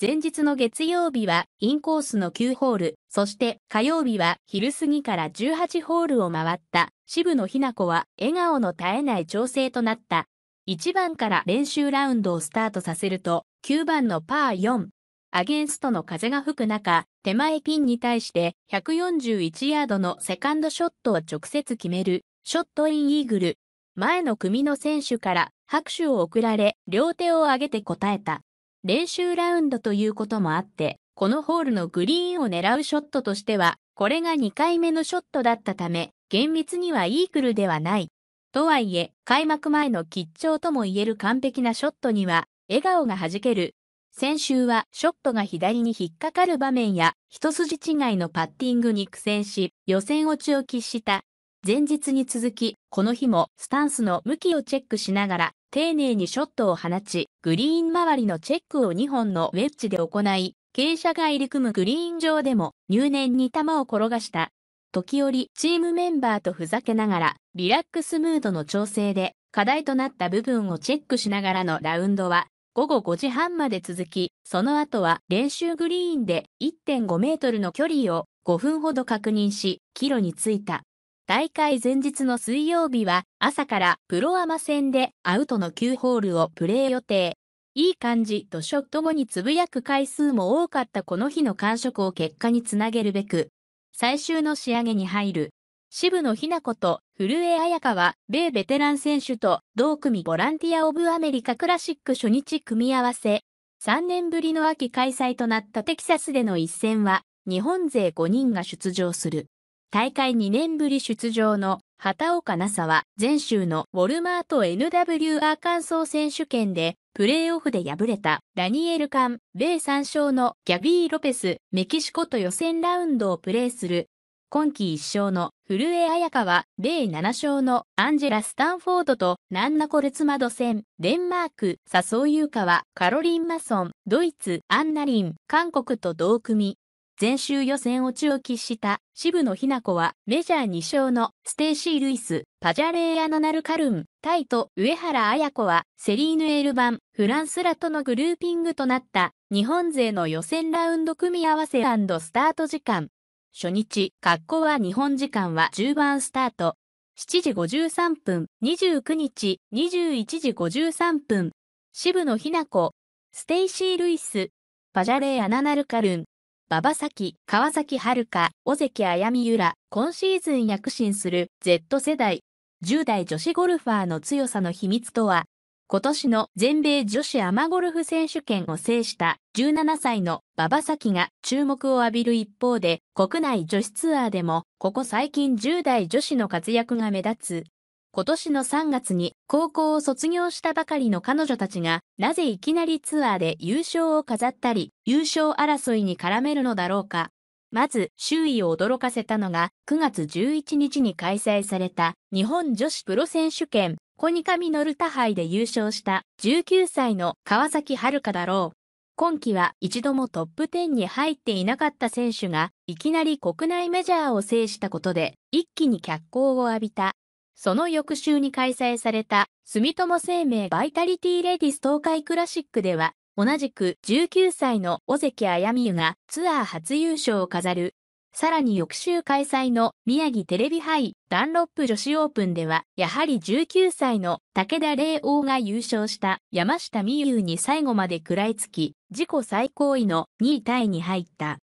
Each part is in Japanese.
前日の月曜日はインコースの9ホール、そして火曜日は昼過ぎから18ホールを回った渋野日向子は笑顔の絶えない調整となった。1番から練習ラウンドをスタートさせると、9番のパー4。アゲンストの風が吹く中、手前ピンに対して141ヤードのセカンドショットを直接決める、ショットインイーグル。前の組の選手から拍手を送られ、両手を上げて答えた。練習ラウンドということもあって、このホールのグリーンを狙うショットとしては、これが2回目のショットだったため、厳密にはイークルではない。とはいえ、開幕前の吉兆とも言える完璧なショットには、笑顔が弾ける。先週はショットが左に引っかかる場面や、一筋違いのパッティングに苦戦し、予選落ちを喫した。前日に続き、この日もスタンスの向きをチェックしながら、丁寧にショットを放ち、グリーン周りのチェックを2本のウェッジで行い、傾斜が入り組むグリーン上でも入念に球を転がした。時折、チームメンバーとふざけながら、リラックスムードの調整で、課題となった部分をチェックしながらのラウンドは、午後5時半まで続き、その後は練習グリーンで1.5メートルの距離を5分ほど確認し、キロに着いた。大会前日の水曜日は朝からプロアマ戦でアウトの9ホールをプレー予定。いい感じとショット後につぶやく回数も多かったこの日の感触を結果につなげるべく、最終の仕上げに入る。渋野日向子と古江彩佳は、米ベテラン選手と同組ボランティア・オブ・アメリカ・クラシック初日組み合わせ。3年ぶりの秋開催となったテキサスでの一戦は、日本勢5人が出場する。大会2年ぶり出場の畑岡奈紗は前週のウォルマート NW アーカンソー選手権でプレーオフで敗れたダニエル・カン、米3勝のギャビー・ロペス、メキシコと予選ラウンドをプレーする今季1勝の古江彩香は、米7勝のアンジェラ・スタンフォードとナンナ・コルツマド戦、デンマーク、笹生優香は、カロリン・マソン、ドイツ、アンナリン、韓国と同組。全州予選落ちを喫した渋野日向子はメジャー2勝のステーシー・ルイス、パジャレー・アナナル・カルン、タイと上原綾子はセリーヌ・エール版フランスらとのグルーピングとなった日本勢の予選ラウンド組み合わせスタート時間。初日、格好は日本時間は10番スタート。7時53分、29日、21時53分。渋野日向子、ステイシー・ルイス、パジャレー・アナナル・カルン。馬場崎、川崎遥香、尾関や美由ら、今シーズン躍進する Z 世代、10代女子ゴルファーの強さの秘密とは、今年の全米女子アマゴルフ選手権を制した17歳の馬場崎が注目を浴びる一方で、国内女子ツアーでも、ここ最近10代女子の活躍が目立つ。今年の3月に高校を卒業したばかりの彼女たちが、なぜいきなりツアーで優勝を飾ったり、優勝争いに絡めるのだろうか。まず、周囲を驚かせたのが、9月11日に開催された日本女子プロ選手権、コニカミノルタ杯で優勝した19歳の川崎春だろう。今季は一度もトップ10に入っていなかった選手が、いきなり国内メジャーを制したことで、一気に脚光を浴びたその翌週に開催された、住友生命バイタリティレディス東海クラシックでは、同じく19歳の尾関あやみゆがツアー初優勝を飾る。さらに翌週開催の宮城テレビ杯ダンロップ女子オープンでは、やはり19歳の武田玲王が優勝した山下美優に最後まで食らいつき、自己最高位の2位タイに入った。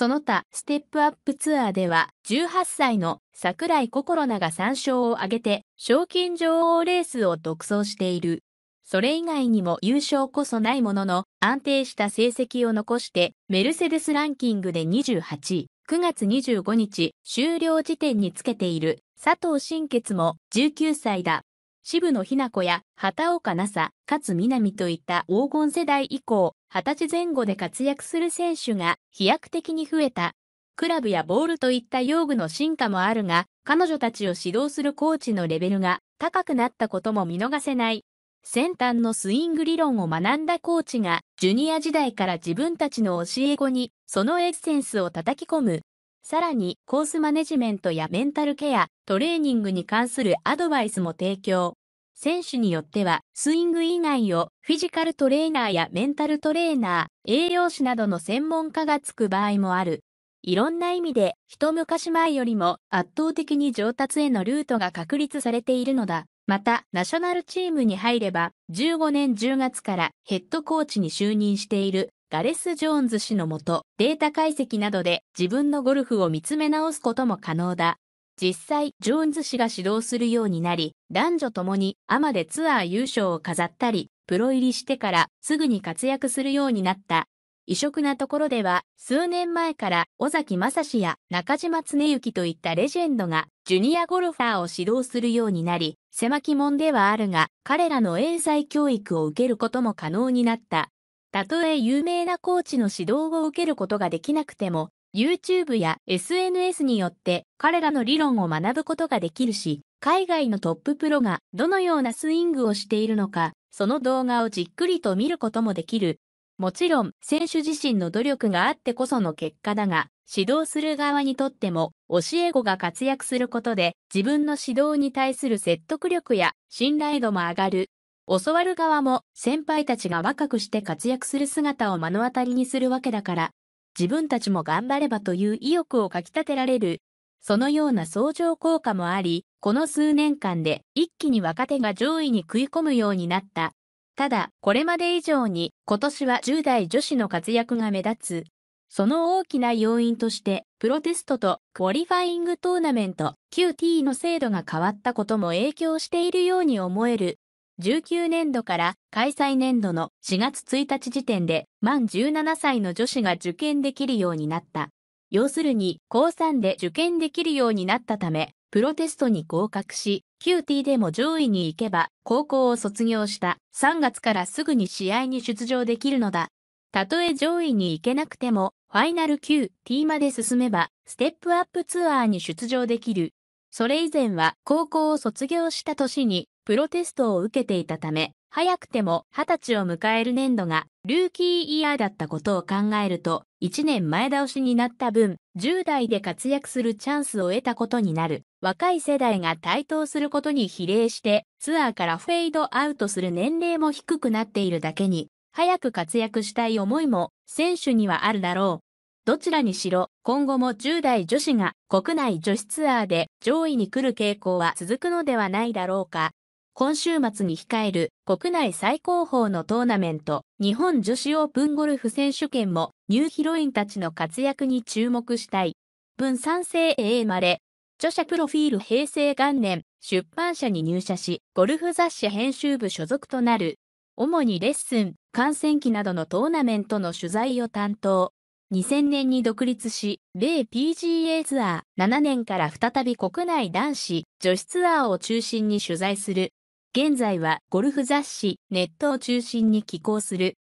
その他、ステップアップツアーでは、18歳の桜井心菜が3勝を挙げて、賞金女王レースを独走している。それ以外にも優勝こそないものの、安定した成績を残して、メルセデスランキングで28位、9月25日、終了時点につけている、佐藤新傑も19歳だ。渋野日向子や畑岡奈紗、勝みなみといった黄金世代以降、20歳前後で活躍する選手が飛躍的に増えた。クラブやボールといった用具の進化もあるが、彼女たちを指導するコーチのレベルが高くなったことも見逃せない。先端のスイング理論を学んだコーチが、ジュニア時代から自分たちの教え子に、そのエッセンスを叩き込む。さらに、コースマネジメントやメンタルケア、トレーニングに関するアドバイスも提供。選手によっては、スイング以外をフィジカルトレーナーやメンタルトレーナー、栄養士などの専門家がつく場合もある。いろんな意味で、一昔前よりも圧倒的に上達へのルートが確立されているのだ。また、ナショナルチームに入れば、15年10月からヘッドコーチに就任しているガレス・ジョーンズ氏のもと、データ解析などで自分のゴルフを見つめ直すことも可能だ。実際、ジョーンズ氏が指導するようになり、男女ともにアマでツアー優勝を飾ったり、プロ入りしてからすぐに活躍するようになった。異色なところでは、数年前から尾崎正史や中島恒之といったレジェンドが、ジュニアゴルファーを指導するようになり、狭き門ではあるが、彼らの英才教育を受けることも可能になった。たとえ有名なコーチの指導を受けることができなくても、YouTube や SNS によって彼らの理論を学ぶことができるし、海外のトッププロがどのようなスイングをしているのか、その動画をじっくりと見ることもできる。もちろん、選手自身の努力があってこその結果だが、指導する側にとっても、教え子が活躍することで、自分の指導に対する説得力や信頼度も上がる。教わる側も、先輩たちが若くして活躍する姿を目の当たりにするわけだから、自分たちも頑張ればという意欲をかきたてられる。そのような相乗効果もあり、この数年間で一気に若手が上位に食い込むようになった。ただ、これまで以上に今年は10代女子の活躍が目立つ。その大きな要因として、プロテストとクオリファイングトーナメント QT の制度が変わったことも影響しているように思える。2019年度から開催年度の4月1日時点で満17歳の女子が受験できるようになった。要するに、高3で受験できるようになったため、プロテストに合格し、QT でも上位に行けば、高校を卒業した3月からすぐに試合に出場できるのだ。たとえ上位に行けなくても、ファイナル QT まで進めば、ステップアップツアーに出場できる。それ以前は高校を卒業した年にプロテストを受けていたため、早くても20歳を迎える年度がルーキーイヤーだったことを考えると、1年前倒しになった分、10代で活躍するチャンスを得たことになる。若い世代が台頭することに比例して、ツアーからフェードアウトする年齢も低くなっているだけに、早く活躍したい思いも選手にはあるだろう。どちらにしろ、今後も10代女子が国内女子ツアーで上位に来る傾向は続くのではないだろうか。今週末に控える国内最高峰のトーナメント、日本女子オープンゴルフ選手権もニューヒロインたちの活躍に注目したい。文三世 A 生まれ。著者プロフィール平成元年、出版社に入社し、ゴルフ雑誌編集部所属となる。主にレッスン、観戦記などのトーナメントの取材を担当。2000年に独立し、米 PGA ツアー7年から再び国内男子、女子ツアーを中心に取材する現在はゴルフ雑誌ネットを中心に寄稿する